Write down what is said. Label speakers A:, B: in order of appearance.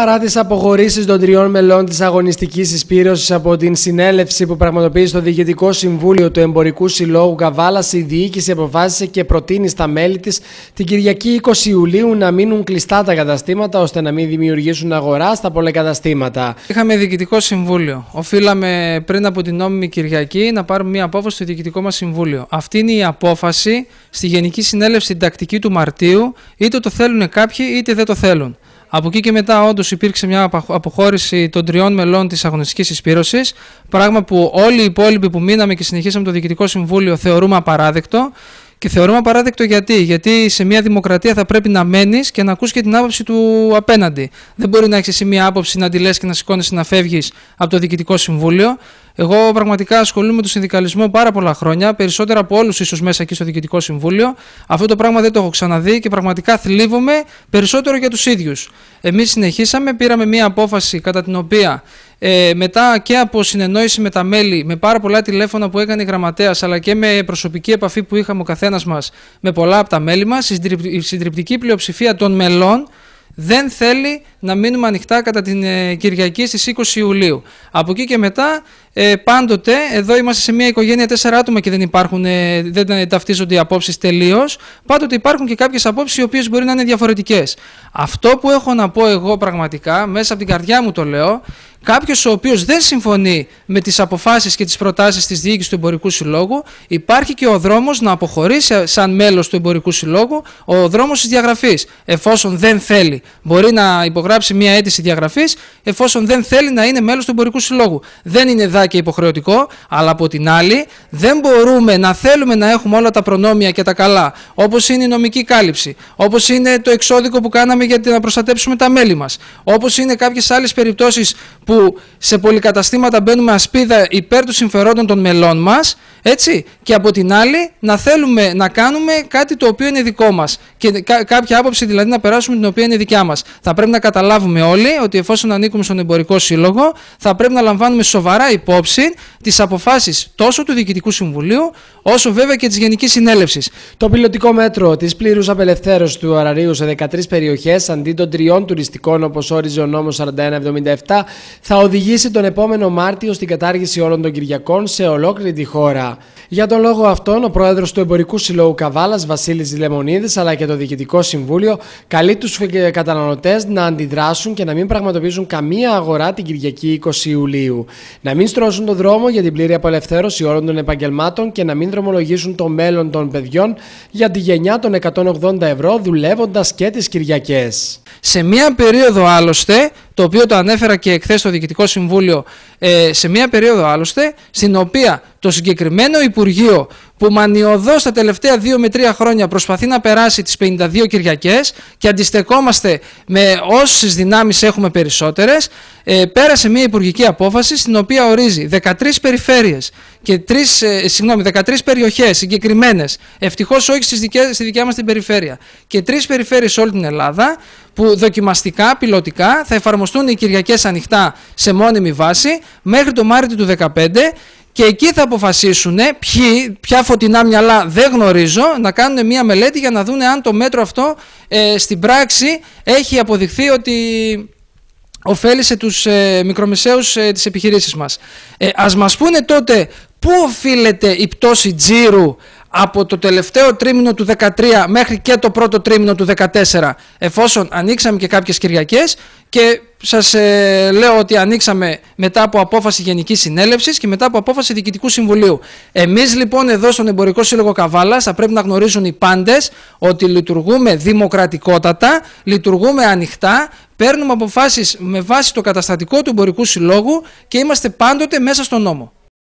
A: Παρά τι αποχωρήσεις των τριών μελών της αγωνιστικής εισπήρωση από την συνέλευση που πραγματοποιεί στο Διοικητικό Συμβούλιο του Εμπορικού Συλλόγου Καβάλας, η διοίκηση αποφάσισε και προτείνει στα μέλη της την Κυριακή 20 Ιουλίου να μείνουν κλειστά τα καταστήματα ώστε να μην δημιουργήσουν
B: αγορά στα πολλακαταστήματα. Είχαμε Διοικητικό Συμβούλιο. Οφείλαμε πριν από την νόμιμη Κυριακή να πάρουμε μια απόφαση στο Διοικητικό μας Συμβούλιο. Αυτή είναι η απόφαση στη Γενική Συνέλευση τακτική του Μαρτίου, είτε το θέλουν κάποιοι είτε δεν το θέλουν. Από εκεί και μετά, όντως υπήρξε μια αποχώρηση των τριών μελών της αγωνιστικής εισπύρωσης... Πράγμα που όλοι οι υπόλοιποι που μείναμε και συνεχίσαμε το Διοικητικό Συμβούλιο θεωρούμε απαράδεκτο. Και θεωρούμε απαράδεκτο γιατί. Γιατί σε μια δημοκρατία θα πρέπει να μένεις και να ακούς και την άποψη του απέναντι. Δεν μπορεί να έχεις εσύ μια άποψη να τη λες και να σηκώνει να φεύγεις από το Διοικητικό Συμβούλιο. Εγώ πραγματικά ασχολούμαι με τον συνδικαλισμό πάρα πολλά χρόνια, περισσότερα από όλους ίσως μέσα εκεί στο Διοικητικό Συμβούλιο. Αυτό το πράγμα δεν το έχω ξαναδεί και πραγματικά θλίβομαι περισσότερο για τους ίδιους. Εμείς συνεχίσαμε, πήραμε μια απόφαση κατά την οποία ε, μετά και από συνεννόηση με τα μέλη, με πάρα πολλά τηλέφωνα που έκανε η γραμματέας, αλλά και με προσωπική επαφή που είχαμε ο καθένας μας με πολλά από τα μέλη μας, η συντριπτική πλειοψηφία των μελών δεν θέλει να μείνουμε ανοιχτά κατά την ε, Κυριακή στις 20 Ιουλίου. Από εκεί και μετά ε, πάντοτε εδώ είμαστε σε μια οικογένεια τέσσερα άτομα και δεν, υπάρχουν, ε, δεν ταυτίζονται οι απόψεις τελείως. Πάντοτε υπάρχουν και κάποιες απόψεις οι οποίες μπορεί να είναι διαφορετικές. Αυτό που έχω να πω εγώ πραγματικά, μέσα από την καρδιά μου το λέω, Κάποιος ο οποίος δεν συμφωνεί με τις αποφάσεις και τις προτάσεις της διοίκησης του Εμπορικού Συλλόγου, υπάρχει και ο δρόμος να αποχωρήσει σαν μέλος του Εμπορικού Συλλόγου, ο δρόμος της διαγραφής. Εφόσον δεν θέλει, μπορεί να υπογράψει γράψει μια αίτηση διαγραφής εφόσον δεν θέλει να είναι μέλος του εμπορικού συλλόγου. Δεν είναι και υποχρεωτικό, αλλά από την άλλη δεν μπορούμε να θέλουμε να έχουμε όλα τα προνόμια και τα καλά, όπως είναι η νομική κάλυψη, όπως είναι το εξώδικο που κάναμε για να προστατέψουμε τα μέλη μας, όπως είναι κάποιες άλλες περιπτώσεις που σε πολυκαταστήματα μπαίνουμε ασπίδα υπέρ του συμφερόντων των μελών μας, έτσι, και από την άλλη να θέλουμε να κάνουμε κάτι το οποίο είναι δικό μας και κάποια άποψη δηλαδή να περάσουμε την οποία είναι δικιά μας. Θα πρέπει να καταλάβουμε καταλάβουμε όλοι ότι εφόσον ανήκουμε στον εμπορικό σύλλογο, θα πρέπει να λαμβάνουμε σοβαρά υπόψη τις αποφάσεις τόσο του Διοικητικού Συμβουλίου, όσο βέβαια και της Γενικής Συνέλευσης. Το πιλωτικό
A: μέτρο της πλήρους απελευθέρωσης του ωραρίου σε 13 περιοχές αντί των τριών τουριστικών, όπως όριζε ο νόμος 4177, θα οδηγήσει τον επόμενο Μάρτιο στην κατάργηση όλων των Κυριακών σε ολόκληρη τη χώρα. Για τον λόγο αυτόν, ο πρόεδρος του Εμπορικού Συλλόγου Καβάλας, Βασίλης Λεμονίδης, αλλά και το Διοικητικό Συμβούλιο, καλεί τους καταναλωτές να αντιδράσουν αντιδράσουν και να μην πραγματοποιήσουν καμία αγορά την Κυριακή 20 Ιουλίου. Να μην στρώσουν τον δρόμο για την πλήρη απελευθέρωση όλων των επαγγελμάτων και να μην δρομολογήσουν το μέλλον των παιδιών για τη γενιά των 180 ευρώ δουλεύοντας
B: και τις Κυριακές. Σε μία περίοδο άλλωστε, το οποίο το ανέφερα και εχθές στο Διοικητικό Συμβούλιο, ε, σε μία περίοδο άλλωστε, στην οποία το συγκεκριμένο Υπουργείο που μανιωδώς στα τελευταία 2 με 3 χρόνια προσπαθεί να περάσει τις 52 Κυριακές και αντιστεκόμαστε με όσες δυνάμεις έχουμε περισσότερες, ε, πέρασε μια υπουργική απόφαση στην οποία ορίζει 13 περιφέρειες και 3, ε, συγγνώμη, 13 περιοχές συγκεκριμένες, ευτυχώς όχι στις δικές, στη δικιά μας την περιφέρεια, και 3 περιφέρειες σε όλη την Ελλάδα που δοκιμαστικά, πιλωτικά θα εφαρμοστούν οι Κυριακές ανοιχτά σε μόνιμη βάση μέχρι το Μάρτιο του 2015 και εκεί θα αποφασίσουν ποιοι, ποια φωτεινά μυαλά δεν γνωρίζω, να κάνουν μια μελέτη για να δουν αν το μέτρο αυτό ε, στην πράξη έχει αποδειχθεί ότι ωφέλησε τους ε, μικρομεσαίους ε, της επιχειρήσης μας. Ε, ας μας πούνε τότε πού οφείλεται η πτώση τζίρου από το τελευταίο τρίμηνο του 13 μέχρι και το πρώτο τρίμηνο του 14 εφόσον ανοίξαμε και κάποιες Κυριακές και σας ε, λέω ότι ανοίξαμε μετά από απόφαση Γενικής Συνέλευσης και μετά από απόφαση Διοικητικού Συμβουλίου. Εμείς λοιπόν εδώ στον Εμπορικό Σύλλογο Καβάλας θα πρέπει να γνωρίζουν οι πάντες ότι λειτουργούμε δημοκρατικότατα, λειτουργούμε ανοιχτά, παίρνουμε αποφάσεις με βάση το καταστατικό του Εμπορικού Συλλόγου και είμαστε πάντοτε μέσα στον νόμο.